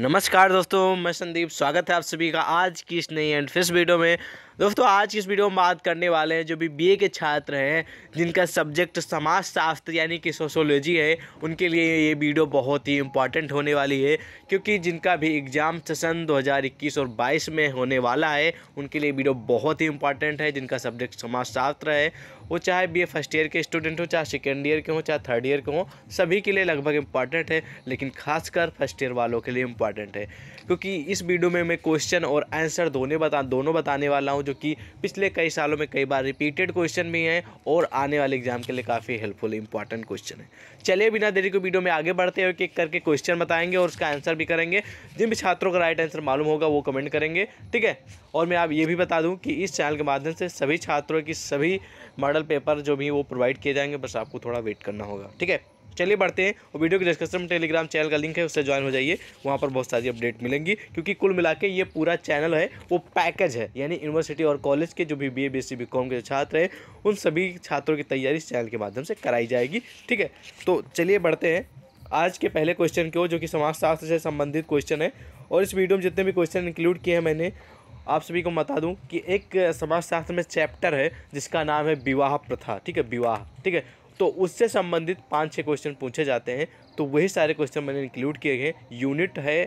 नमस्कार दोस्तों मैं संदीप स्वागत है आप सभी का आज की इस नई एंड फिस वीडियो में दोस्तों आज की इस वीडियो में बात करने वाले हैं जो भी बीए के छात्र हैं जिनका सब्जेक्ट समाज शास्त्र यानी कि सोशोलॉजी है उनके लिए ये वीडियो बहुत ही इंपॉर्टेंट होने वाली है क्योंकि जिनका भी एग्ज़ाम सेशन 2021 और 22 में होने वाला है उनके लिए वीडियो बहुत ही इंपॉर्टेंट है जिनका सब्जेक्ट समाज शास्त्र है वो चाहे बी फर्स्ट ईयर के स्टूडेंट हो चाहे सेकेंड ईयर के हों चाहे थर्ड ईयर के हों सभी के लिए लगभग इंपॉर्टेंट है लेकिन खासकर फर्स्ट ईयर वालों के लिए इंपॉर्टेंट है क्योंकि इस वीडियो में मैं क्वेश्चन और आंसर दोनों बता दोनों बताने वाला हूँ जो कि पिछले कई सालों में कई बार रिपीटेड क्वेश्चन भी हैं और आने वाले एग्जाम के लिए काफ़ी हेल्पफुल इंपॉर्टेंट क्वेश्चन है चलिए बिना देरी को वीडियो में आगे बढ़ते हैं एक करके क्वेश्चन बताएंगे और उसका आंसर भी करेंगे जिन भी छात्रों का राइट आंसर मालूम होगा वो कमेंट करेंगे ठीक है और मैं आप ये भी बता दूँ कि इस चैनल के माध्यम से सभी छात्रों की सभी मॉडल पेपर जो भी वो प्रोवाइड किए जाएंगे बस आपको थोड़ा वेट करना होगा ठीक है चलिए बढ़ते हैं और वीडियो के डिस्क्रिप्शन में टेलीग्राम चैनल का लिंक है उससे ज्वाइन हो जाइए वहाँ पर बहुत सारी अपडेट मिलेंगी क्योंकि कुल मिला के ये पूरा चैनल है वो पैकेज है यानी यूनिवर्सिटी और कॉलेज के जो भी B A B Sc B Com के छात्र हैं उन सभी छात्रों की तैयारी इस चैनल के माध्यम से कराई जाएगी ठीक है तो चलिए बढ़ते हैं आज के पहले क्वेश्चन की ओर जो कि समाजशास्त्र से संबंधित क्वेश्चन है और इस वीडियो में जितने भी क्वेश्चन इंक्लूड किए हैं मैंने आप सभी को बता दूं कि एक समाजशास्त्र में चैप्टर है जिसका नाम है विवाह प्रथा ठीक है विवाह ठीक है तो उससे संबंधित पाँच छः क्वेश्चन पूछे जाते हैं तो वही सारे क्वेश्चन मैंने इंक्लूड किए गए यूनिट है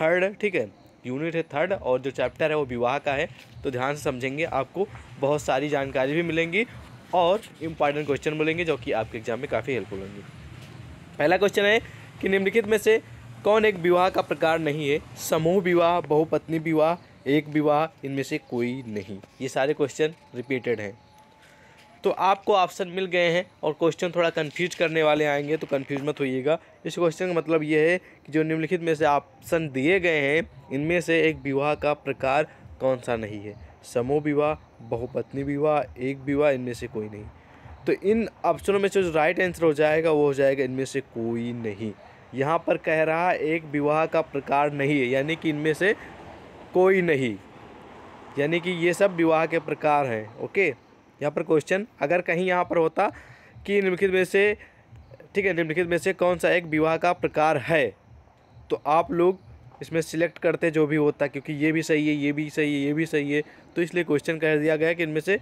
थर्ड ठीक है यूनिट है थर्ड और जो चैप्टर है वो विवाह का है तो ध्यान से समझेंगे आपको बहुत सारी जानकारी भी मिलेंगी और इम्पॉर्टेंट क्वेश्चन मिलेंगे जो कि आपके एग्जाम में काफ़ी हेल्पफुल होंगे पहला क्वेश्चन है कि निम्नलिखित में से कौन एक विवाह का प्रकार नहीं है समूह विवाह बहुपत्नी विवाह एक विवाह इनमें से कोई नहीं ये सारे क्वेश्चन रिपीटेड हैं तो आपको ऑप्शन मिल गए हैं और क्वेश्चन थोड़ा कन्फ्यूज करने वाले आएंगे तो कन्फ्यूज मत होइएगा इस क्वेश्चन का मतलब ये है कि जो निम्नलिखित में से ऑप्शन दिए गए हैं इनमें से एक विवाह का प्रकार कौन सा नहीं है समूह विवाह बहुपत्नी विवाह एक विवाह इनमें से कोई नहीं तो इन ऑप्शनों में से जो राइट आंसर हो जाएगा वो हो जाएगा इनमें से कोई नहीं यहाँ पर कह रहा एक विवाह का प्रकार नहीं है यानी कि इनमें से कोई नहीं यानी कि ये सब विवाह के प्रकार हैं ओके यहाँ पर क्वेश्चन अगर कहीं यहाँ पर होता कि निम्नलिखित में से ठीक है निम्नलिखित में से कौन सा एक विवाह का प्रकार है तो आप लोग इसमें सिलेक्ट करते जो भी होता क्योंकि ये भी सही है ये भी सही है ये भी सही है तो इसलिए क्वेश्चन कह दिया गया कि इनमें से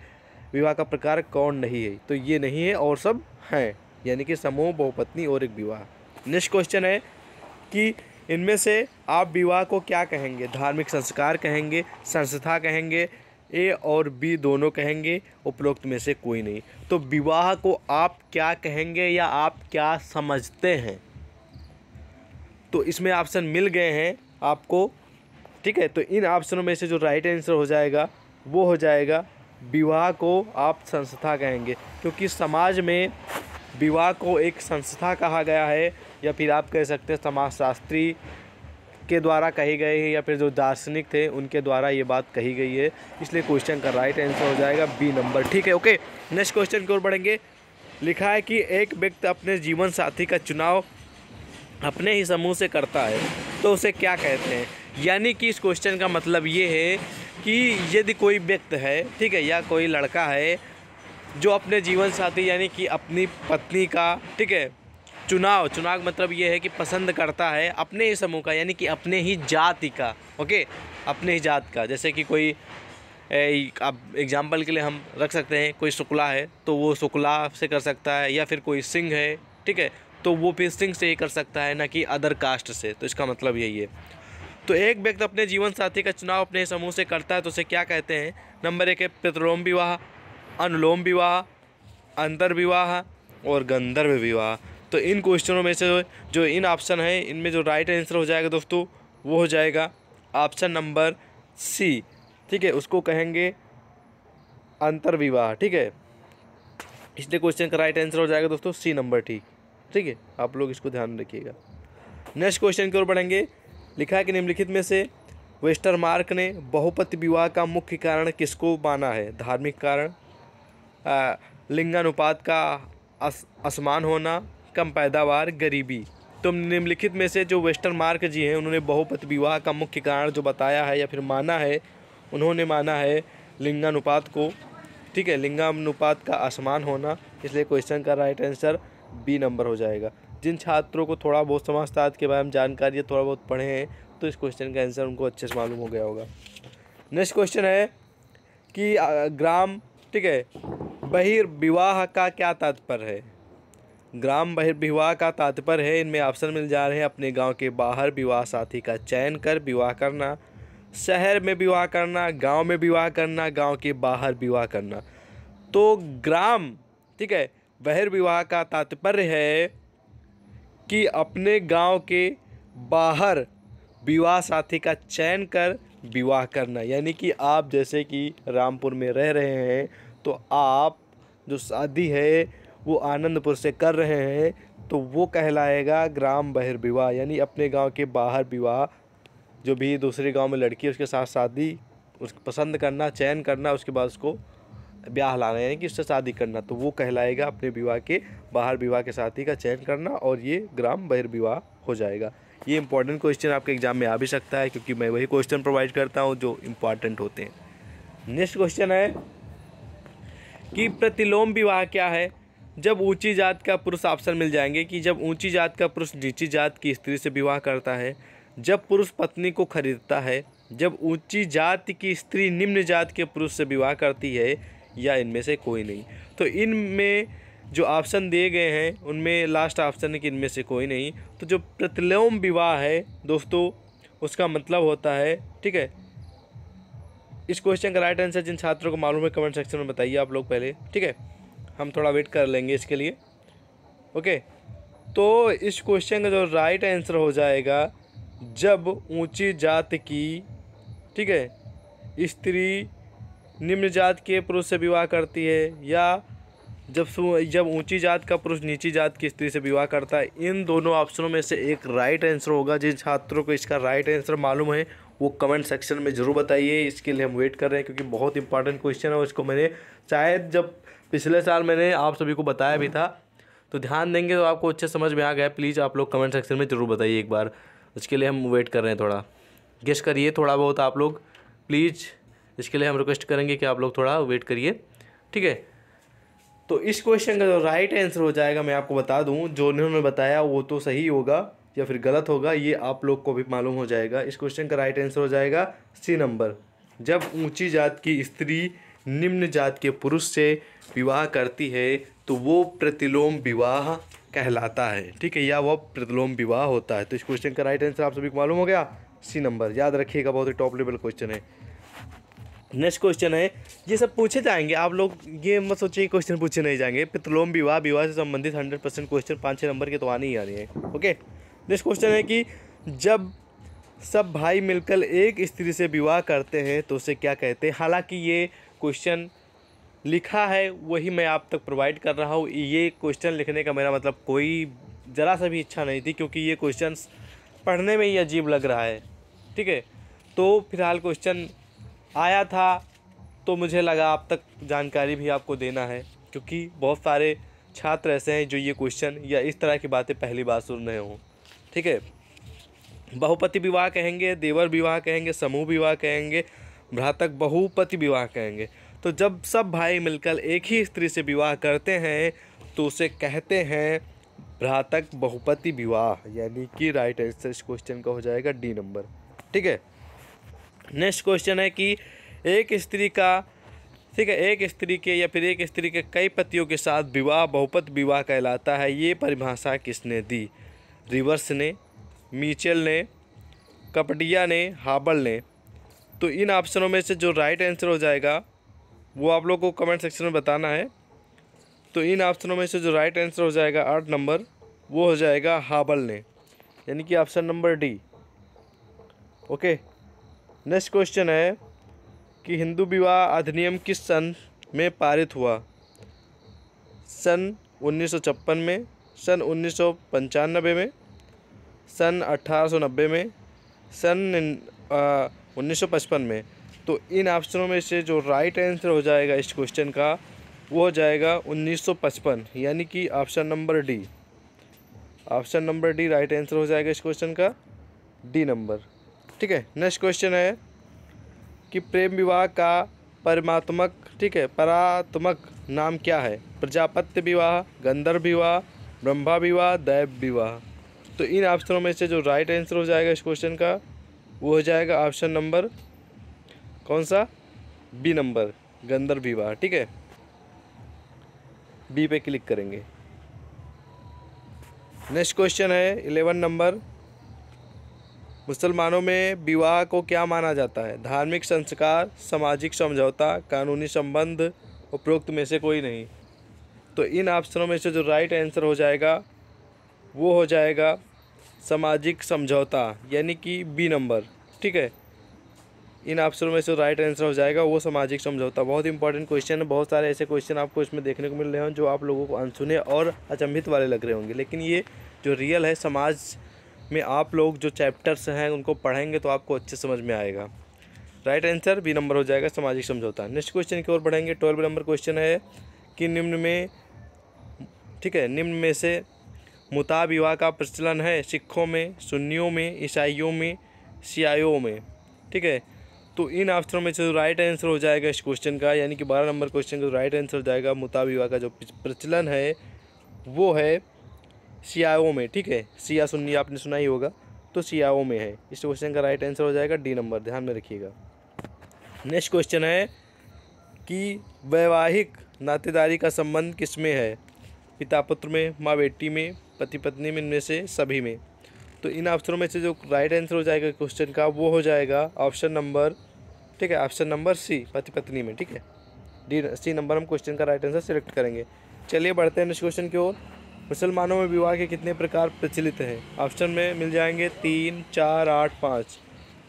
विवाह का प्रकार कौन नहीं है तो ये नहीं है और सब हैं यानी कि समूह बहुपत्नी और एक विवाह नेक्स्ट क्वेश्चन है कि इनमें से आप विवाह को क्या कहेंगे धार्मिक संस्कार कहेंगे संस्था कहेंगे ए और बी दोनों कहेंगे उपरोक्त में से कोई नहीं तो विवाह को आप क्या कहेंगे या आप क्या समझते हैं तो इसमें ऑप्शन मिल गए हैं आपको ठीक है तो इन ऑप्शनों में से जो राइट आंसर हो जाएगा वो हो जाएगा विवाह को आप संस्था कहेंगे क्योंकि समाज में विवाह को एक संस्था कहा गया है या फिर आप कह सकते हैं समाजशास्त्री के द्वारा कही गई है या फिर जो दार्शनिक थे उनके द्वारा ये बात कही गई है इसलिए क्वेश्चन का राइट आंसर हो जाएगा बी नंबर ठीक है ओके नेक्स्ट क्वेश्चन की ओर बढ़ेंगे लिखा है कि एक व्यक्ति अपने जीवन साथी का चुनाव अपने ही समूह से करता है तो उसे क्या कहते हैं यानी कि इस क्वेश्चन का मतलब ये है कि यदि कोई व्यक्ति है ठीक है या कोई लड़का है जो अपने जीवन साथी यानी कि अपनी पत्नी का ठीक है चुनाव चुनाव मतलब ये है कि पसंद करता है अपने ही समूह का यानी कि अपने ही जाति का ओके अपने ही जात का जैसे कि कोई अब एग्ज़ाम्पल के लिए हम रख सकते हैं कोई शुक्ला है तो वो शुक्ला से कर सकता है या फिर कोई सिंह है ठीक है तो वो फिर सिंह से ही कर सकता है ना कि अदर कास्ट से तो इसका मतलब यही है तो एक व्यक्ति अपने जीवन साथी का चुनाव अपने समूह से करता है तो उसे क्या कहते हैं नंबर एक है पितरोम विवाह अनुलोम विवाह अंतर विवाह और गंधर्व विवाह तो इन क्वेश्चनों में से जो इन ऑप्शन है इनमें जो राइट आंसर हो जाएगा दोस्तों वो हो जाएगा ऑप्शन नंबर सी ठीक है उसको कहेंगे अंतरविवाह ठीक है इसलिए क्वेश्चन का राइट आंसर हो जाएगा दोस्तों सी नंबर ठीक ठीक है आप लोग इसको ध्यान रखिएगा नेक्स्ट क्वेश्चन की ओर बढ़ेंगे लिखा है कि निम्नलिखित में से मार्क ने बहुपति विवाह का मुख्य कारण किसको माना है धार्मिक कारण लिंगानुपात का असमान होना कम पैदावार गरीबी तो निम्नलिखित में से जो वेस्टर्न मार्क जी हैं उन्होंने बहुपत विवाह का मुख्य कारण जो बताया है या फिर माना है उन्होंने माना है लिंगानुपात को ठीक है लिंगानुपात का असमान होना इसलिए क्वेश्चन का राइट आंसर बी नंबर हो जाएगा जिन छात्रों को थोड़ा बहुत समझता के बारे में जानकारी या थोड़ा बहुत पढ़े हैं तो इस क्वेश्चन का आंसर उनको अच्छे से मालूम हो गया होगा नेक्स्ट क्वेश्चन है कि ग्राम ठीक है बहिर्विवाह का क्या तात्पर्य है ग्राम विवाह का तात्पर्य है इनमें ऑप्शन मिल जा रहे हैं अपने गांव के बाहर विवाह साथी का चयन कर विवाह करना शहर में विवाह करना गांव में विवाह करना गांव के बाहर विवाह करना तो ग्राम ठीक है बहिर विवाह का तात्पर्य है कि अपने गांव के बाहर विवाह साथी का चयन कर विवाह करना यानी कि आप जैसे कि रामपुर में रह रहे हैं तो आप जो शादी है वो आनंदपुर से कर रहे हैं तो वो कहलाएगा ग्राम बहिर विवाह यानी अपने गांव के बाहर विवाह जो भी दूसरे गांव में लड़की है उसके साथ शादी उस पसंद करना चयन करना उसके बाद उसको ब्याह लाना यानी कि उससे शादी करना तो वो कहलाएगा अपने विवाह के बाहर विवाह के साथी का चयन करना और ये ग्राम बहिर विवाह हो जाएगा ये इंपॉर्टेंट क्वेश्चन आपके एग्जाम में आ भी सकता है क्योंकि मैं वही क्वेश्चन प्रोवाइड करता हूँ जो इम्पॉर्टेंट होते हैं नेक्स्ट क्वेश्चन है कि प्रतिलोम विवाह क्या है जब ऊंची जात का पुरुष ऑप्शन मिल जाएंगे कि जब ऊंची जात का पुरुष नीची जात की स्त्री से विवाह करता है जब पुरुष पत्नी को खरीदता है जब ऊंची जात की स्त्री निम्न जात के पुरुष से विवाह करती है या इनमें से कोई नहीं तो इनमें जो ऑप्शन दिए गए हैं उनमें लास्ट ऑप्शन है कि इनमें से कोई नहीं तो जो प्रतिलोम विवाह है दोस्तों उसका मतलब होता है ठीक है इस क्वेश्चन का राइट आंसर जिन छात्रों को मालूम है कमेंट सेक्शन में बताइए आप लोग पहले ठीक है हम थोड़ा वेट कर लेंगे इसके लिए ओके तो इस क्वेश्चन का जो राइट आंसर हो जाएगा जब ऊंची जात की ठीक है स्त्री निम्न जात के पुरुष से विवाह करती है या जब जब ऊंची जात का पुरुष नीची जात की स्त्री से विवाह करता है इन दोनों ऑप्शनों में से एक राइट आंसर होगा जिन छात्रों को इसका राइट आंसर मालूम है वो कमेंट सेक्शन में ज़रूर बताइए इसके लिए हम वेट कर रहे हैं क्योंकि बहुत इंपॉर्टेंट क्वेश्चन है और इसको मैंने शायद जब पिछले साल मैंने आप सभी को बताया भी था तो ध्यान देंगे तो आपको अच्छे समझ में आ गया प्लीज़ आप लोग कमेंट सेक्शन में ज़रूर बताइए एक बार उसके लिए हम वेट कर रहे हैं थोड़ा गेस करिए थोड़ा बहुत आप लोग प्लीज़ इसके लिए हम रिक्वेस्ट करेंगे कि आप लोग थोड़ा वेट करिए ठीक है तो इस क्वेश्चन का जो राइट आंसर हो जाएगा मैं आपको बता दूँ जो उन्होंने बताया वो तो सही होगा या फिर गलत होगा ये आप लोग को भी मालूम हो जाएगा इस क्वेश्चन का राइट आंसर हो जाएगा सी नंबर जब ऊंची जात की स्त्री निम्न जात के पुरुष से विवाह करती है तो वो प्रतिलोम विवाह कहलाता है ठीक है या वह प्रतिलोम विवाह होता है तो इस क्वेश्चन का राइट आंसर आप सभी को मालूम हो गया सी नंबर याद रखिएगा बहुत ही टॉप लेवल क्वेश्चन है नेक्स्ट क्वेश्चन है ये सब पूछे जाएंगे आप लोग ये मत सोचिए क्वेश्चन पूछे नहीं जाएंगे पितलोम विवाह विवाह से संबंधित हंड्रेड परसेंट क्वेश्चन पाँच छः नंबर के तो आने ही आने हैं ओके नेक्स्ट क्वेश्चन है कि जब सब भाई मिलकर एक स्त्री से विवाह करते हैं तो उसे क्या कहते हैं हालांकि ये क्वेश्चन लिखा है वही मैं आप तक प्रोवाइड कर रहा हूँ ये क्वेश्चन लिखने का मेरा मतलब कोई ज़रा सा भी इच्छा नहीं थी क्योंकि ये क्वेश्चन पढ़ने में ही अजीब लग रहा है ठीक है तो फिलहाल क्वेश्चन आया था तो मुझे लगा आप तक जानकारी भी आपको देना है क्योंकि बहुत सारे छात्र ऐसे हैं जो ये क्वेश्चन या इस तरह की बातें पहली बार सुन रहे हों ठीक है बहुपति विवाह कहेंगे देवर विवाह कहेंगे समूह विवाह कहेंगे भ्रातक बहुपति विवाह कहेंगे तो जब सब भाई मिलकर एक ही स्त्री से विवाह करते हैं तो उसे कहते हैं भ्रातक बहुपति विवाह यानी कि राइट आंसर इस क्वेश्चन का हो जाएगा डी नंबर ठीक है नेक्स्ट क्वेश्चन है कि एक स्त्री का ठीक है एक स्त्री के या फिर एक स्त्री के कई पतियों के साथ विवाह बहुपत विवाह कहलाता है ये परिभाषा किसने दी रिवर्स ने मीचेल ने कपडिया ने हाबल ने तो इन ऑप्शनों में से जो राइट आंसर हो जाएगा वो आप लोग को कमेंट सेक्शन में बताना है तो इन ऑप्शनों में से जो राइट आंसर हो जाएगा आठ नंबर वो हो जाएगा हाबल ने यानी कि option number D okay next question है कि हिंदू विवाह अधिनियम किस सन में पारित हुआ सन उन्नीस में सन उन्नीस में सन अट्ठारह में सन उन्नीस में तो इन ऑप्शनों में से जो राइट आंसर हो जाएगा इस क्वेश्चन का वो हो जाएगा 1955 यानी कि option number D option number D right answer हो जाएगा इस क्वेश्चन का डी नंबर ठीक है नेक्स्ट क्वेश्चन है कि प्रेम विवाह का परमात्मक ठीक है परात्मक नाम क्या है प्रजापत्य विवाह गंधर्व विवाह ब्रह्मा विवाह दैव विवाह तो इन ऑप्शनों में से जो राइट आंसर हो जाएगा इस क्वेश्चन का वो हो जाएगा ऑप्शन नंबर कौन सा बी नंबर गंदर विवाह ठीक है बी पे क्लिक करेंगे नेक्स्ट क्वेश्चन है इलेवन नंबर मुसलमानों में विवाह को क्या माना जाता है धार्मिक संस्कार सामाजिक समझौता कानूनी संबंध उपरोक्त में से कोई नहीं तो इन ऑप्शनों में से जो राइट आंसर हो जाएगा वो हो जाएगा सामाजिक समझौता यानी कि बी नंबर ठीक है इन ऑप्शनों में से राइट आंसर हो जाएगा वो सामाजिक समझौता बहुत इंपॉर्टेंट क्वेश्चन है बहुत सारे ऐसे क्वेश्चन आपको इसमें देखने को मिल रहे हैं जो आप लोगों को अनसुने और अचंभित वाले लग रहे होंगे लेकिन ये जो रियल है समाज में आप लोग जो चैप्टर्स हैं उनको पढ़ेंगे तो आपको अच्छे समझ में आएगा राइट आंसर बी नंबर हो जाएगा सामाजिक समझौता नेक्स्ट क्वेश्चन की ओर बढ़ेंगे ट्वेल्व नंबर क्वेश्चन है कि निम्न में ठीक है निम्न में से मुताब विवाह का प्रचलन है सिखों में सुन्नियों में ईसाइयों में सियायों में ठीक है तो इन ऑप्शनों में से राइट आंसर हो जाएगा इस क्वेश्चन का यानी कि बारह नंबर क्वेश्चन का राइट आंसर हो जाएगा मुताबिका का जो प्रचलन है वो है सियाओ में ठीक है सिया सुननी आपने सुना ही होगा तो सियाओ में है इस क्वेश्चन का राइट आंसर हो जाएगा डी नंबर ध्यान में रखिएगा नेक्स्ट क्वेश्चन है कि वैवाहिक नातेदारी का संबंध किस में है पिता पुत्र में माँ बेटी में पति पत्नी में इनमें से सभी में तो इन ऑप्शनों में से जो राइट आंसर हो जाएगा क्वेश्चन का वो हो जाएगा ऑप्शन नंबर ठीक है ऑप्शन नंबर सी पति पत्नी में ठीक है डी सी नंबर हम क्वेश्चन का राइट आंसर सेलेक्ट करेंगे चलिए बढ़ते हैं नेक्स्ट क्वेश्चन की ओर मुसलमानों में विवाह के कितने प्रकार प्रचलित हैं ऑप्शन में मिल जाएंगे तीन चार आठ पाँच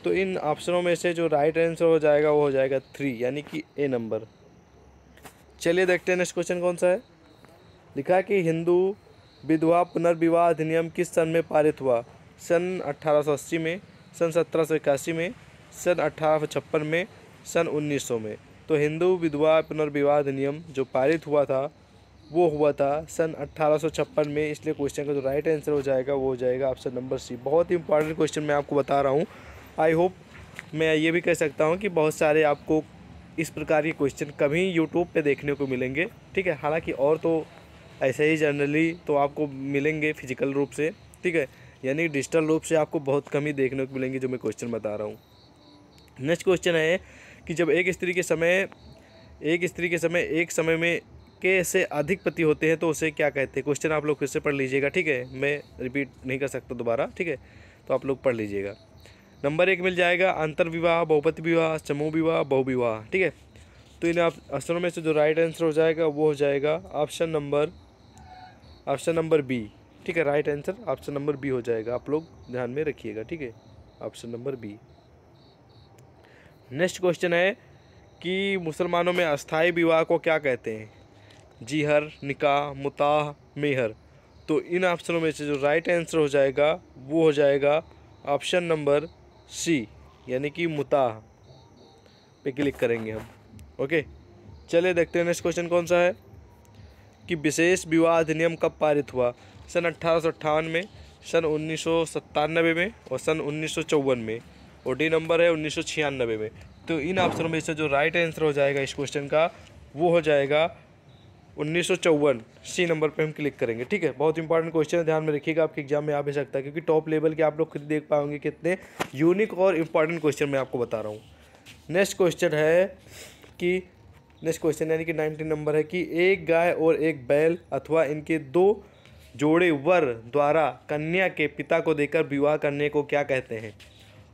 तो इन ऑप्शनों में से जो राइट आंसर हो जाएगा वो हो जाएगा थ्री यानी कि ए नंबर चलिए देखते हैं नेक्स्ट क्वेश्चन कौन सा है लिखा कि हिंदू विधवा पुनर्विवाह अधिनियम किस सन में पारित हुआ सन 1880 में सन सत्रह में सन अठारह में सन 1900 में तो हिंदू विधवा पुनर्विवाह अधिनियम जो पारित हुआ था वो हुआ था सन अट्ठारह में इसलिए क्वेश्चन का जो राइट आंसर हो जाएगा वो हो जाएगा ऑप्शन नंबर सी बहुत ही इंपॉर्टेंट क्वेश्चन मैं आपको बता रहा हूँ आई होप मैं ये भी कह सकता हूँ कि बहुत सारे आपको इस प्रकार के क्वेश्चन कभी यूट्यूब पे देखने को मिलेंगे ठीक है हालांकि और तो ऐसे ही जनरली तो आपको मिलेंगे फिजिकल रूप से ठीक है यानी डिजिटल रूप से आपको बहुत कम ही देखने को मिलेंगी जो मैं क्वेश्चन बता रहा हूँ नेक्स्ट क्वेश्चन है कि जब एक स्त्री के समय एक स्त्री के समय एक समय में के से अधिक पति होते हैं तो उसे क्या कहते हैं क्वेश्चन आप लोग फिर से पढ़ लीजिएगा ठीक है मैं रिपीट नहीं कर सकता दोबारा ठीक है तो आप लोग पढ़ लीजिएगा नंबर एक मिल जाएगा अंतर विवाह बहुपति विवाह समूह विवाह बहुविवाह ठीक है तो इन ऑप्शनों में से जो राइट आंसर हो जाएगा वो हो जाएगा option number option number B ठीक है right answer option number B हो जाएगा आप लोग ध्यान में रखिएगा ठीक है option number B next question है कि मुसलमानों में अस्थाई विवाह को क्या कहते हैं जीहर निकाह मुताह मेहर तो इन ऑप्शनों में से जो राइट आंसर हो जाएगा वो हो जाएगा ऑप्शन नंबर सी यानी कि मुताह पे क्लिक करेंगे हम ओके चलिए देखते हैं नेक्स्ट क्वेश्चन कौन सा है कि विशेष विवाह अधिनियम कब पारित हुआ सन अट्ठारह में सन उन्नीस में और सन उन्नीस में और डी नंबर है उन्नीस में तो इन ऑप्शनों में से जो राइट आंसर हो जाएगा इस क्वेश्चन का वो हो जाएगा उन्नीस सी नंबर पे हम क्लिक करेंगे ठीक है बहुत इंपॉर्टेंट क्वेश्चन है ध्यान में रखिएगा आपके एग्जाम में आ भी सकता है क्योंकि टॉप लेवल के आप लोग खुद देख पाओगे कितने यूनिक और इंपॉर्टेंट क्वेश्चन मैं आपको बता रहा हूँ नेक्स्ट क्वेश्चन है कि नेक्स्ट क्वेश्चन यानी कि नाइनटीन नंबर है कि एक गाय और एक बैल अथवा इनके दो जोड़े वर द्वारा कन्या के पिता को देकर विवाह करने को क्या कहते हैं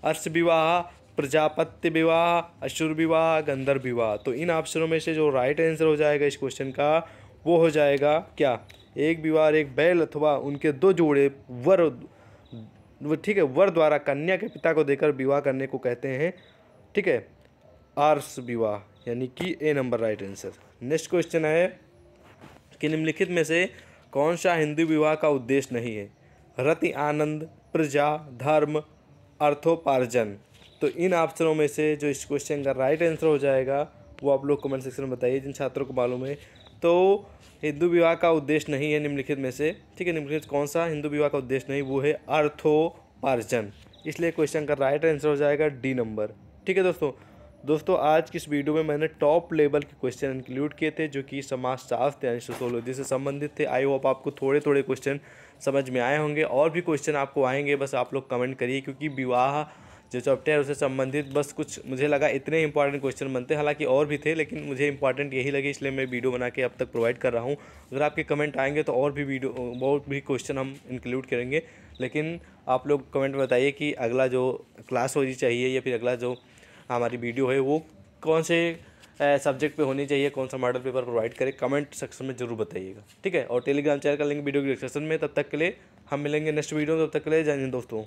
अर्श विवाह प्रजापत्य विवाह असुर विवाह गंधर विवाह तो इन ऑप्शनों में से जो राइट आंसर हो जाएगा इस क्वेश्चन का वो हो जाएगा क्या एक विवाह एक बैल अथवा उनके दो जोड़े वर ठीक है वर द्वारा कन्या के पिता को देकर विवाह करने को कहते हैं ठीक है आर्स विवाह यानी कि A number right answer next question है कि निम्नलिखित में से कौन सा हिंदू विवाह का उद्देश्य नहीं है रति आनंद प्रजा धर्म अर्थोपार्जन तो इन ऑप्शनों में से जो इस क्वेश्चन का राइट आंसर हो जाएगा वो आप लोग कमेंट सेक्शन में बताइए जिन छात्रों को मालूम है तो हिंदू विवाह का उद्देश्य नहीं है निम्नलिखित में से ठीक है निम्नलिखित कौन सा हिंदू विवाह का उद्देश्य नहीं वो है अर्थोपार्जन इसलिए क्वेश्चन का राइट आंसर हो जाएगा डी नंबर ठीक है दोस्तों दोस्तों आज की इस वीडियो में मैंने टॉप लेवल के क्वेश्चन इंक्लूड किए थे जो कि समाज शास्त्र यानी सोशोलॉजी से संबंधित थे आई होप आपको थोड़े थोड़े क्वेश्चन समझ में आए होंगे और भी क्वेश्चन आपको आएंगे बस आप लोग कमेंट करिए क्योंकि विवाह जो चैप्टर है उससे संबंधित बस कुछ मुझे लगा इतने इंपॉर्टेंट क्वेश्चन बनते हालांकि और भी थे लेकिन मुझे इंपॉर्टेंट यही लगे इसलिए मैं वीडियो बना के अब तक प्रोवाइड कर रहा हूँ अगर आपके कमेंट आएंगे तो और भी वीडियो बहुत भी क्वेश्चन हम इंक्लूड करेंगे लेकिन आप लोग कमेंट बताइए कि अगला जो क्लास होनी चाहिए या फिर अगला जो हमारी वीडियो है वो कौन से सब्जेक्ट पे होनी चाहिए कौन सा मॉडल पेपर प्रोवाइड करें कमेंट सेक्शन में जरूर बताइएगा ठीक है और टेलीग्राम चैनल का लिंक वीडियो के डिस्क्रिप्शन में तब तक के लिए हम मिलेंगे नेक्स्ट वीडियो में तब तक के लिए जय दोस्तों